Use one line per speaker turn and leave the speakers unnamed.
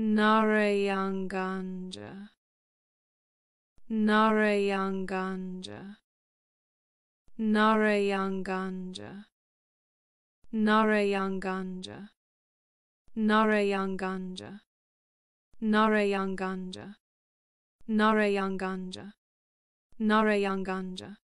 Narayanganja
Narayanganja Narayanganja Narayanganja Narayanganja Narayanganja Narayanganja Narayanganja